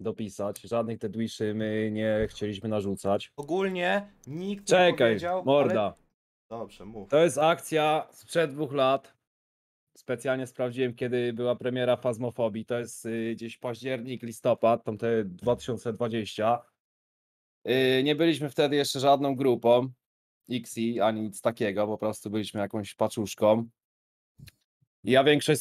dopisać. Żadnych deadwiszy my nie chcieliśmy narzucać. Ogólnie nikt nie Czekaj, powiedział... morda. Ale... Dobrze, mów. To jest akcja sprzed dwóch lat. Specjalnie sprawdziłem, kiedy była premiera Fazmofobii. To jest y, gdzieś październik, listopad, tam te 2020. Y, nie byliśmy wtedy jeszcze żadną grupą XI ani nic takiego, po prostu byliśmy jakąś paczuszką. Ja większość